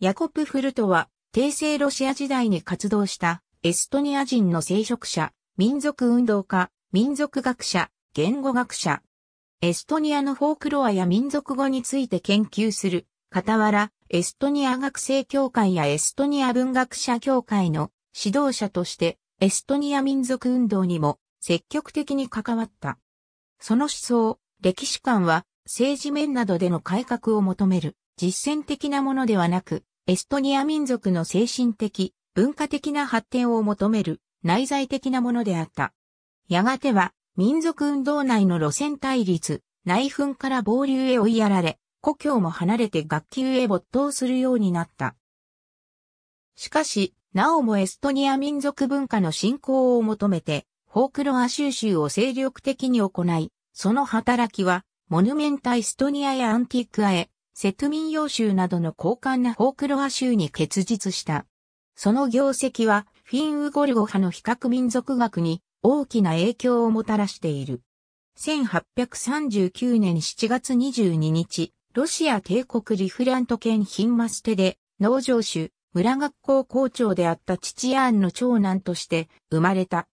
ヤコプ・フルトは、帝政ロシア時代に活動したエストニア人の聖職者、民族運動家、民族学者、言語学者。エストニアのフォークロアや民族語について研究する、傍ら、エストニア学生協会やエストニア文学者協会の指導者として、エストニア民族運動にも積極的に関わった。その思想、歴史観は、政治面などでの改革を求める、実践的なものではなく、エストニア民族の精神的、文化的な発展を求める内在的なものであった。やがては、民族運動内の路線対立、内紛から暴流へ追いやられ、故郷も離れて学級へ没頭するようになった。しかし、なおもエストニア民族文化の振興を求めて、フォークロア収集を精力的に行い、その働きは、モニュメンタ・エストニアやアンティークアへ、セトミン洋州などの高官なフォークロア州に結実した。その業績はフィンウゴルゴ派の比較民族学に大きな影響をもたらしている。1839年7月22日、ロシア帝国リフラント県ヒンマステで農場主、村学校校長であった父アーンの長男として生まれた。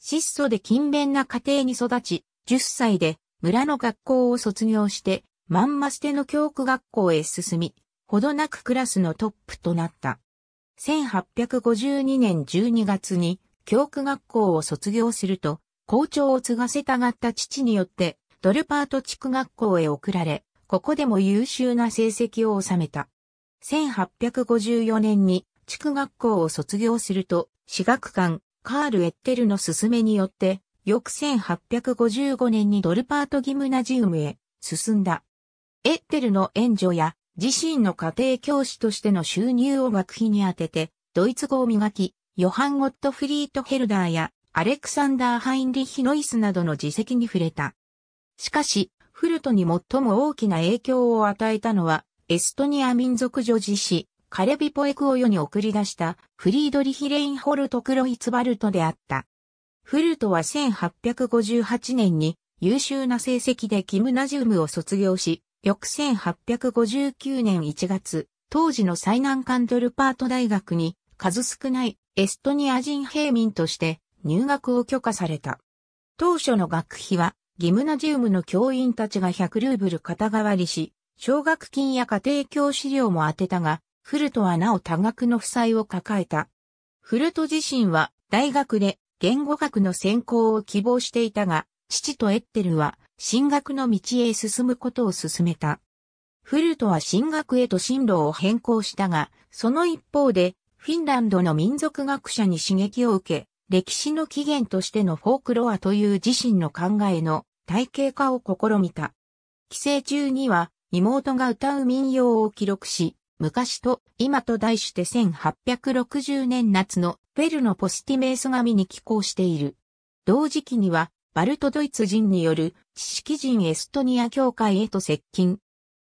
質素で勤勉な家庭に育ち、10歳で村の学校を卒業してマンマステの教区学校へ進み、ほどなくクラスのトップとなった。1852年12月に教区学校を卒業すると、校長を継がせたがった父によって、ドルパート地区学校へ送られ、ここでも優秀な成績を収めた。1854年に地区学校を卒業すると、私学館、カール・エッテルの勧めによって、翌1855年にドルパートギムナジウムへ進んだ。エッテルの援助や自身の家庭教師としての収入を学費に当てて、ドイツ語を磨き、ヨハン・ゴットフリート・ヘルダーやアレクサンダー・ハインリヒ・ノイスなどの自責に触れた。しかし、フルトに最も大きな影響を与えたのは、エストニア民族女児史、カレビポエクオヨに送り出したフリードリヒ・レインホルト・クロイツバルトであった。フルトは1858年に優秀な成績でキムナジウムを卒業し、翌1859年1月、当時の最南カンドルパート大学に数少ないエストニア人平民として入学を許可された。当初の学費はギムナジウムの教員たちが100ルーブル肩代わりし、奨学金や家庭教師料も当てたが、フルトはなお多額の負債を抱えた。フルト自身は大学で言語学の専攻を希望していたが、父とエッテルは進学の道へ進むことを勧めた。フルトは進学へと進路を変更したが、その一方で、フィンランドの民族学者に刺激を受け、歴史の起源としてのフォークロアという自身の考えの体系化を試みた。帰省中には妹が歌う民謡を記録し、昔と今と題して1860年夏のフェルのポスティメース紙に寄稿している。同時期にはバルトドイツ人による知識人エストニア協会へと接近。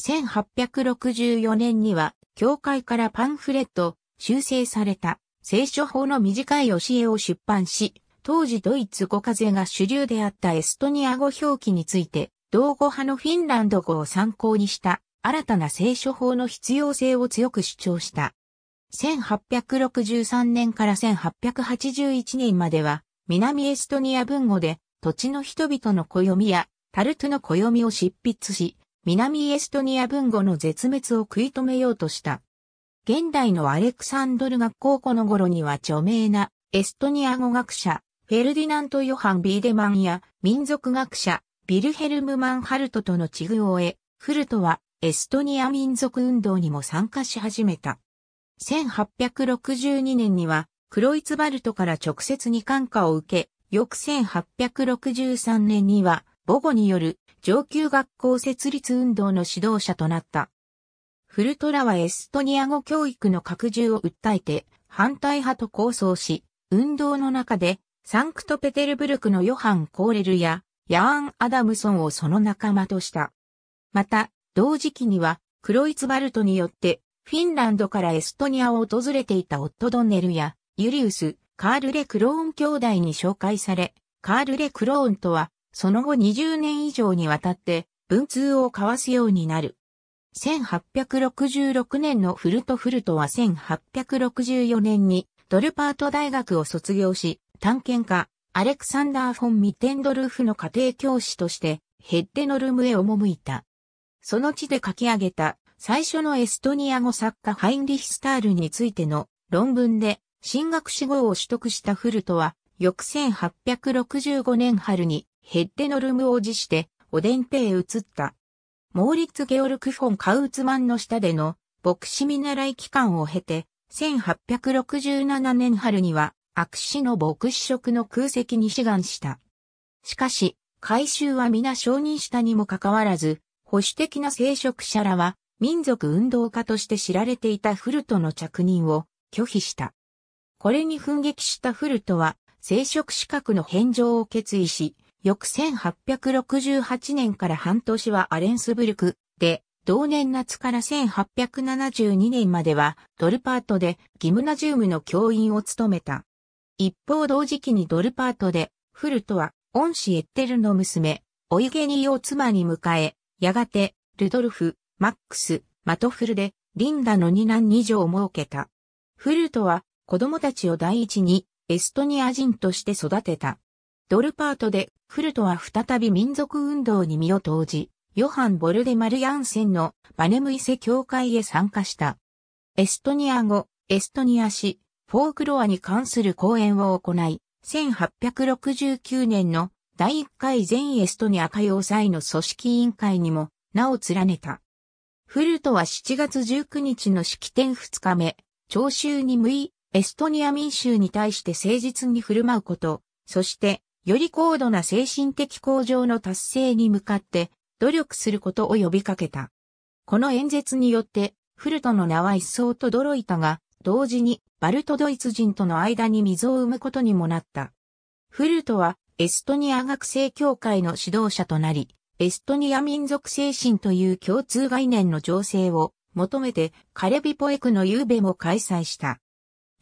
1864年には、協会からパンフレット、修正された聖書法の短い教えを出版し、当時ドイツ語風が主流であったエストニア語表記について、同語派のフィンランド語を参考にした新たな聖書法の必要性を強く主張した。1863年から1881年までは南エストニア文語で土地の人々の暦や、タルトの暦を執筆し、南エストニア文語の絶滅を食い止めようとした。現代のアレクサンドル学校この頃には著名なエストニア語学者、フェルディナント・ヨハン・ビーデマンや民族学者、ビルヘルム・マンハルトとの地具を得、フルトはエストニア民族運動にも参加し始めた。1862年には、クロイツバルトから直接に感化を受け、翌1863年には母語による上級学校設立運動の指導者となった。フルトラはエストニア語教育の拡充を訴えて反対派と構想し、運動の中でサンクトペテルブルクのヨハン・コーレルやヤーン・アダムソンをその仲間とした。また、同時期にはクロイツバルトによってフィンランドからエストニアを訪れていたオット・ドンネルやユリウス、カール・レ・クローン兄弟に紹介され、カール・レ・クローンとは、その後20年以上にわたって、文通を交わすようになる。1866年のフルト・フルトは1864年にドルパート大学を卒業し、探検家、アレクサンダー・フォン・ミテンドルフの家庭教師として、ヘッデノルムへ赴いた。その地で書き上げた最初のエストニア語作家ハインリヒ・スタールについての論文で、進学士号を取得したフルトは、翌1865年春にヘッデノルムを辞してオデンペへ移った。モーリッツ・ゲオルク・フォン・カウツマンの下での牧師見習い期間を経て、1867年春には悪死の牧師職の空席に志願した。しかし、改修は皆承認したにもかかわらず、保守的な聖職者らは民族運動家として知られていたフルトの着任を拒否した。これに奮撃したフルトは、生殖資格の返上を決意し、翌1868年から半年はアレンスブルクで、同年夏から1872年まではドルパートでギムナジウムの教員を務めた。一方同時期にドルパートで、フルトは恩師エッテルの娘、オイゲニーを妻に迎え、やがて、ルドルフ、マックス、マトフルで、リンダの二男二女を設けた。フルトは、子供たちを第一にエストニア人として育てた。ドルパートでフルトは再び民族運動に身を投じ、ヨハン・ボルデマルヤンセンのバネムイセ教会へ参加した。エストニア語、エストニア史、フォークロアに関する講演を行い、1869年の第1回全エストニア歌謡祭の組織委員会にも名を連ねた。フルトは7月19日の式典2日目、聴衆に無意エストニア民衆に対して誠実に振る舞うこと、そして、より高度な精神的向上の達成に向かって、努力することを呼びかけた。この演説によって、フルトの名は一層とドロイが、同時にバルトドイツ人との間に溝を生むことにもなった。フルトはエストニア学生協会の指導者となり、エストニア民族精神という共通概念の情勢を求めてカレビポエクの夕べも開催した。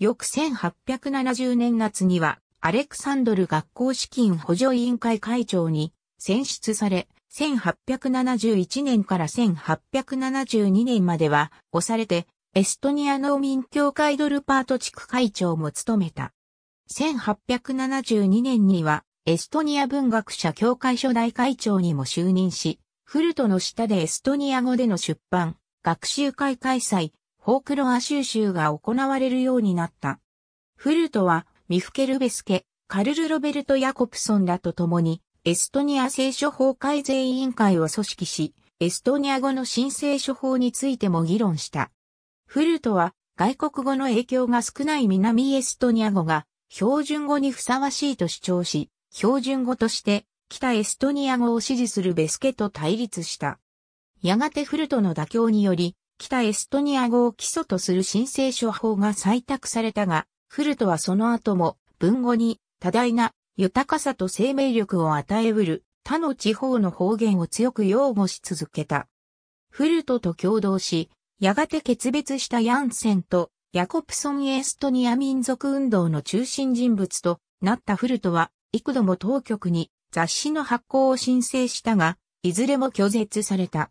翌1870年夏には、アレクサンドル学校資金補助委員会会長に選出され、1871年から1872年までは、押されて、エストニア農民協会ドルパート地区会長も務めた。1872年には、エストニア文学者協会初代会長にも就任し、フルトの下でエストニア語での出版、学習会開催、フォークロア収集が行われるようになった。フルトは、ミフケルベスケ、カルル・ロベルト・ヤコプソンらと共に、エストニア聖書法改正委員会を組織し、エストニア語の申請書法についても議論した。フルトは、外国語の影響が少ない南エストニア語が、標準語にふさわしいと主張し、標準語として北エストニア語を支持するベスケと対立した。やがてフルトの妥協により、北エストニア語を基礎とする申請書法が採択されたが、フルトはその後も文語に多大な豊かさと生命力を与えうる他の地方の方言を強く擁護し続けた。フルトと共同し、やがて決別したヤンセンとヤコプソンエストニア民族運動の中心人物となったフルトは幾度も当局に雑誌の発行を申請したが、いずれも拒絶された。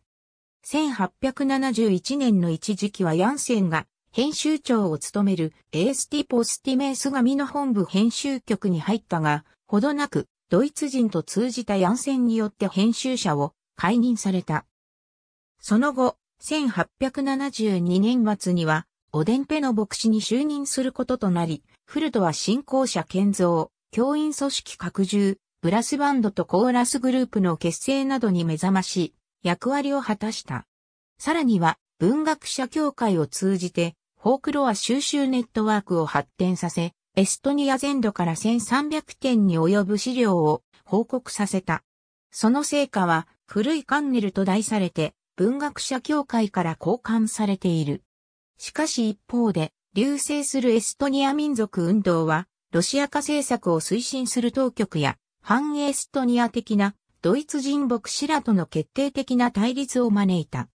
1871年の一時期はヤンセンが編集長を務めるエースティポスティメース紙の本部編集局に入ったが、ほどなくドイツ人と通じたヤンセンによって編集者を解任された。その後、1872年末には、オデンペの牧師に就任することとなり、フルトは信仰者建造、教員組織拡充、ブラスバンドとコーラスグループの結成などに目覚ましい役割を果たした。さらには、文学者協会を通じて、フォークロア収集ネットワークを発展させ、エストニア全土から1300点に及ぶ資料を報告させた。その成果は、古いカンネルと題されて、文学者協会から交換されている。しかし一方で、流星するエストニア民族運動は、ロシア化政策を推進する当局や、反エストニア的なドイツ人牧師らとの決定的な対立を招いた。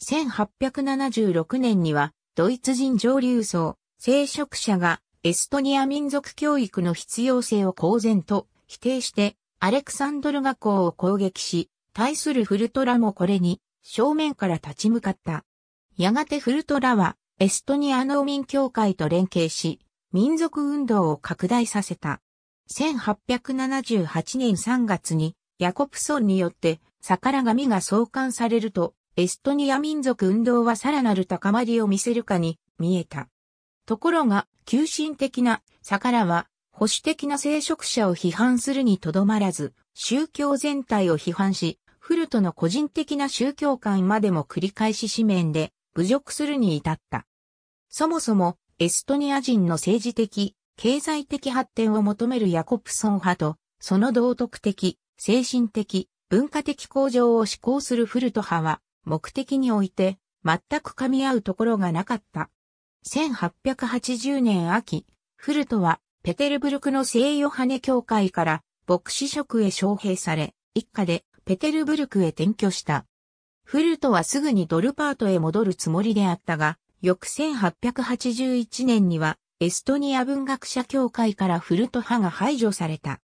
1876年には、ドイツ人上流層、聖職者がエストニア民族教育の必要性を公然と否定して、アレクサンドル学校を攻撃し、対するフルトラもこれに正面から立ち向かった。やがてフルトラはエストニア農民協会と連携し、民族運動を拡大させた。1878年3月にヤコプソンによって、魚神が創刊されると、エストニア民族運動はさらなる高まりを見せるかに見えた。ところが、急進的な魚は、保守的な聖職者を批判するにとどまらず、宗教全体を批判し、フルトの個人的な宗教観までも繰り返し紙面で侮辱するに至った。そもそも、エストニア人の政治的、経済的発展を求めるヤコプソン派と、その道徳的、精神的、文化的向上を志向するフルト派は、目的において、全く噛み合うところがなかった。1880年秋、フルトは、ペテルブルクの西ヨハネ教会から牧師職へ招聘され、一家でペテルブルクへ転居した。フルトはすぐにドルパートへ戻るつもりであったが、翌1881年にはエストニア文学者協会からフルト派が排除された。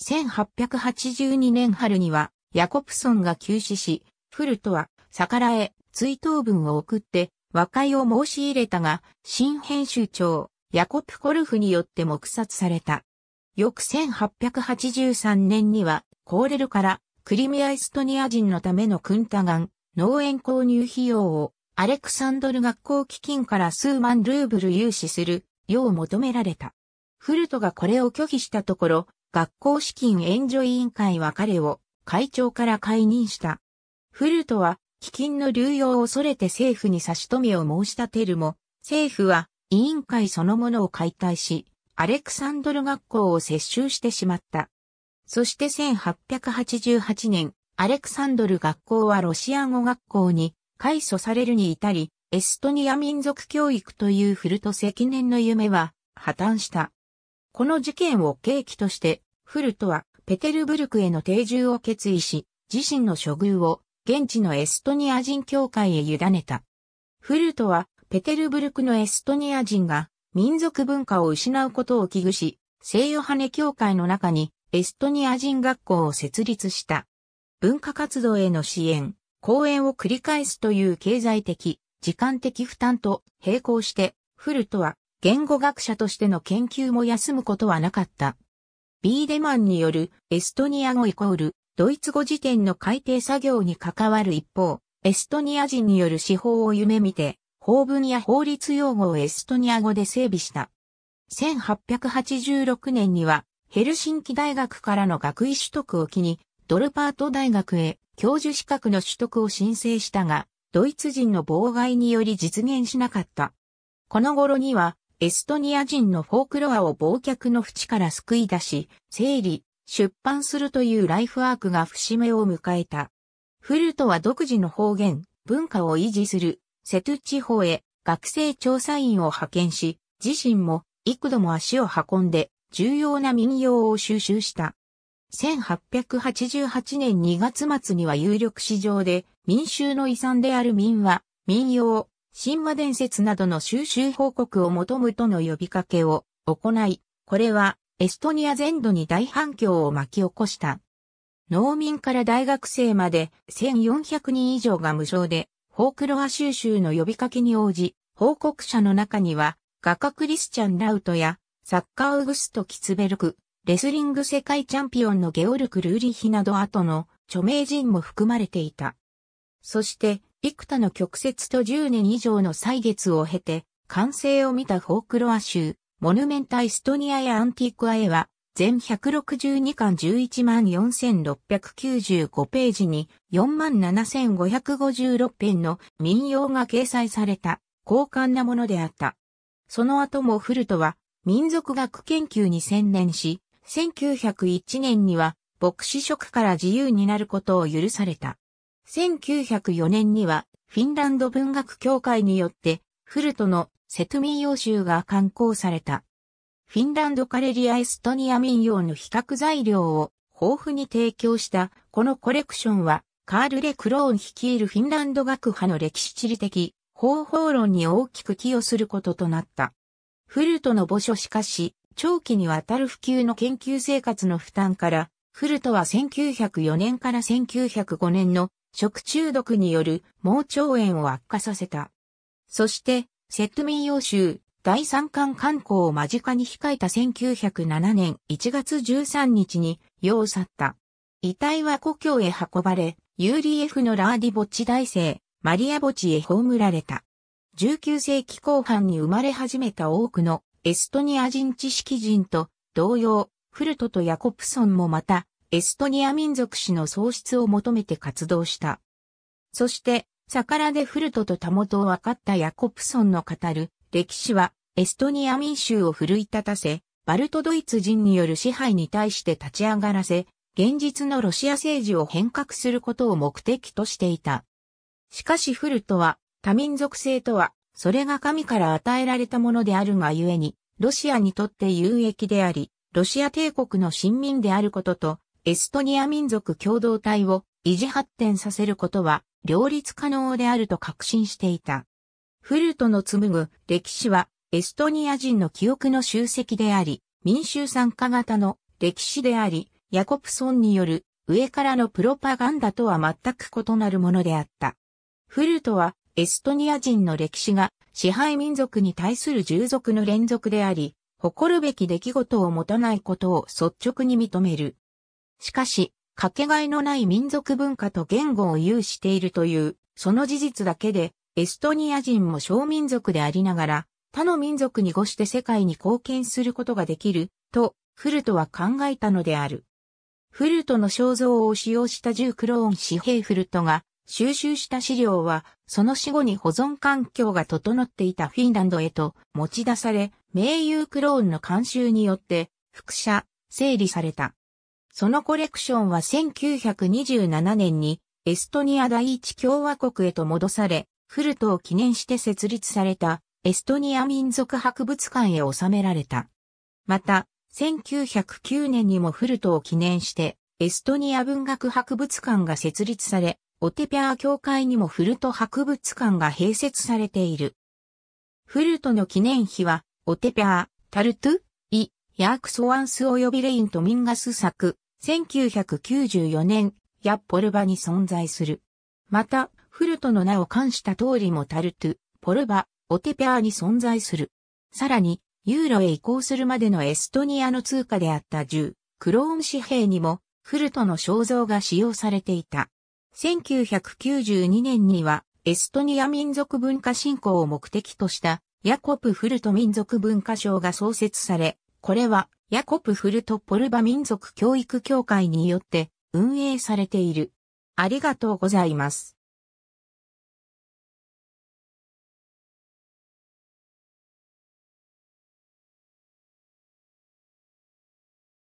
1882年春には、ヤコプソンが急死し、フルトは、逆らえ、追悼文を送って、和解を申し入れたが、新編集長、ヤコプ・コルフによって黙殺された。翌1883年には、コーレルから、クリミア・エストニア人のためのクンタガン、農園購入費用を、アレクサンドル学校基金から数万ルーブル融資する、よう求められた。フルトがこれを拒否したところ、学校資金援助委員会は彼を会長から解任した。フルトは基金の流用を恐れて政府に差し止めを申し立てるも、政府は委員会そのものを解体し、アレクサンドル学校を接収してしまった。そして1888年、アレクサンドル学校はロシア語学校に改祖されるに至り、エストニア民族教育というフルト積年の夢は破綻した。この事件を契機として、フルトはペテルブルクへの定住を決意し、自身の処遇を現地のエストニア人協会へ委ねた。フルトはペテルブルクのエストニア人が民族文化を失うことを危惧し、西ヨハネ教会の中にエストニア人学校を設立した。文化活動への支援、講演を繰り返すという経済的、時間的負担と並行して、フルトは言語学者としての研究も休むことはなかった。ビーデマンによるエストニア語イコールドイツ語辞典の改訂作業に関わる一方、エストニア人による司法を夢見て、法文や法律用語をエストニア語で整備した。1886年にはヘルシンキ大学からの学位取得を機に、ドルパート大学へ教授資格の取得を申請したが、ドイツ人の妨害により実現しなかった。この頃には、エストニア人のフォークロアを忘却の淵から救い出し、整理、出版するというライフワークが節目を迎えた。フルトは独自の方言、文化を維持する、セトゥ地方へ学生調査員を派遣し、自身も幾度も足を運んで重要な民謡を収集した。1888年2月末には有力市場で民衆の遺産である民話、民謡、神話伝説などの収集報告を求むとの呼びかけを行い、これはエストニア全土に大反響を巻き起こした。農民から大学生まで1400人以上が無償でフォークロア収集の呼びかけに応じ、報告者の中には画家クリスチャン・ラウトやサッカー・ウグスト・キツベルク、レスリング世界チャンピオンのゲオルク・ルーリヒなど後の著名人も含まれていた。そして、幾多の曲折と10年以上の歳月を経て、完成を見たフォークロア州、モヌメンタ・エストニアやアンティークアへは、全162巻114,695ページに47,556編の民謡が掲載された高感なものであった。その後もフルトは民族学研究に専念し、1901年には牧師職から自由になることを許された。1904年にはフィンランド文学協会によってフルトのセトミー洋集が刊行された。フィンランドカレリア・エストニア民謡の比較材料を豊富に提供したこのコレクションはカール・レ・クローン率いるフィンランド学派の歴史地理的方法論に大きく寄与することとなった。フルトの墓所しかし、長期にわたる普及の研究生活の負担から、フルトは1904年から1905年の食中毒による盲腸炎を悪化させた。そして、セトミン洋州第三巻観光を間近に控えた1907年1月13日に世を去った。遺体は故郷へ運ばれ、ユーリエフのラーディ墓地大生、マリア墓地へ葬られた。19世紀後半に生まれ始めた多くのエストニア人知識人と同様、フルトとヤコプソンもまた、エストニア民族史の創出を求めて活動した。そして、サカラでフルトとタモトを分かったヤコプソンの語る歴史はエストニア民衆を奮い立たせ、バルトドイツ人による支配に対して立ち上がらせ、現実のロシア政治を変革することを目的としていた。しかしフルトは多民族性とは、それが神から与えられたものであるがゆえに、ロシアにとって有益であり、ロシア帝国の親民であることと、エストニア民族共同体を維持発展させることは両立可能であると確信していた。フルトの紡ぐ歴史はエストニア人の記憶の集積であり、民衆参加型の歴史であり、ヤコプソンによる上からのプロパガンダとは全く異なるものであった。フルトはエストニア人の歴史が支配民族に対する従属の連続であり、誇るべき出来事を持たないことを率直に認める。しかし、かけがえのない民族文化と言語を有しているという、その事実だけで、エストニア人も小民族でありながら、他の民族にごして世界に貢献することができる、と、フルトは考えたのである。フルトの肖像を使用した10クローン紙幣フルトが収集した資料は、その死後に保存環境が整っていたフィンランドへと持ち出され、名誉クローンの監修によって、複写、整理された。そのコレクションは1927年にエストニア第一共和国へと戻され、フルトを記念して設立されたエストニア民族博物館へ収められた。また、1909年にもフルトを記念して、エストニア文学博物館が設立され、オテピャー教会にもフルト博物館が併設されている。フルトの記念碑は、オテピャー、タルトゥ、イ、ヤークソワンス及びレイントミンガス作、1994年、ヤッポルバに存在する。また、フルトの名を冠した通りもタルトゥ、ポルバ、オテペアに存在する。さらに、ユーロへ移行するまでのエストニアの通貨であった銃、クローン紙幣にも、フルトの肖像が使用されていた。1992年には、エストニア民族文化振興を目的とした、ヤコプ・フルト民族文化賞が創設され、これはヤコプフルトポルバ民族教育協会によって運営されている。ありがとうございます。